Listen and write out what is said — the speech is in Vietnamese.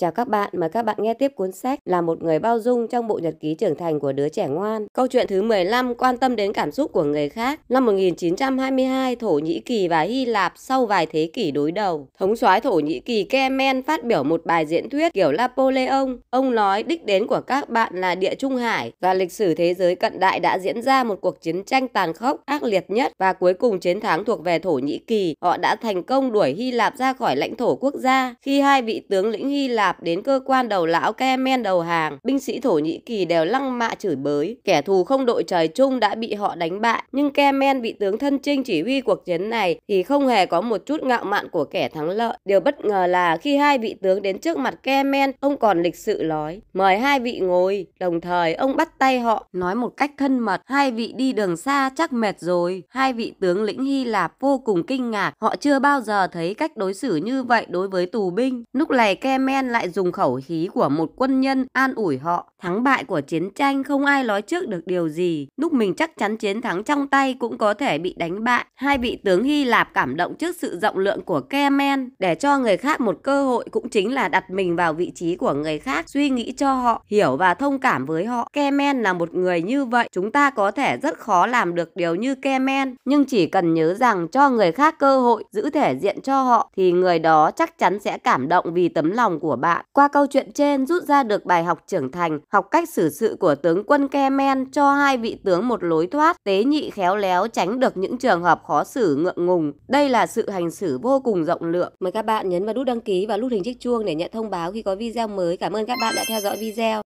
Chào các bạn, mời các bạn nghe tiếp cuốn sách là một người bao dung trong bộ nhật ký trưởng thành của đứa trẻ ngoan. Câu chuyện thứ 15 quan tâm đến cảm xúc của người khác. Năm 1922, Thổ Nhĩ Kỳ và Hy Lạp sau vài thế kỷ đối đầu. Thống soái Thổ Nhĩ Kỳ Kemen phát biểu một bài diễn thuyết kiểu Napoleon. Ông nói đích đến của các bạn là địa Trung Hải và lịch sử thế giới cận đại đã diễn ra một cuộc chiến tranh tàn khốc, ác liệt nhất và cuối cùng chiến thắng thuộc về Thổ Nhĩ Kỳ. Họ đã thành công đuổi Hy Lạp ra khỏi lãnh thổ quốc gia. Khi hai vị tướng lĩnh Hy Lạp tạp đến cơ quan đầu lão Kemen đầu hàng, binh sĩ Thổ Nhĩ Kỳ đều lăng mạ chửi bới. Kẻ thù không đội trời chung đã bị họ đánh bại, nhưng Kemen bị tướng thân trinh chỉ huy cuộc chiến này thì không hề có một chút ngạo mạn của kẻ thắng lợi. Điều bất ngờ là khi hai vị tướng đến trước mặt Kemen, ông còn lịch sự nói, mời hai vị ngồi. Đồng thời ông bắt tay họ, nói một cách thân mật, hai vị đi đường xa chắc mệt rồi. Hai vị tướng lĩnh Hy Lạp vô cùng kinh ngạc, họ chưa bao giờ thấy cách đối xử như vậy đối với tù binh. Lúc này Kemen lại lại dùng khẩu khí của một quân nhân an ủi họ. Thắng bại của chiến tranh không ai nói trước được điều gì. Lúc mình chắc chắn chiến thắng trong tay cũng có thể bị đánh bại. Hai vị tướng Hy Lạp cảm động trước sự rộng lượng của Kemen để cho người khác một cơ hội cũng chính là đặt mình vào vị trí của người khác, suy nghĩ cho họ, hiểu và thông cảm với họ. Kemen là một người như vậy, chúng ta có thể rất khó làm được điều như Kemen, nhưng chỉ cần nhớ rằng cho người khác cơ hội, giữ thể diện cho họ thì người đó chắc chắn sẽ cảm động vì tấm lòng của bạn bạn. Qua câu chuyện trên rút ra được bài học trưởng thành, học cách xử sự của tướng quân Kemen cho hai vị tướng một lối thoát, tế nhị khéo léo tránh được những trường hợp khó xử ngượng ngùng. Đây là sự hành xử vô cùng rộng lượng. Mời các bạn nhấn vào nút đăng ký và nút hình chiếc chuông để nhận thông báo khi có video mới. Cảm ơn các bạn đã theo dõi video.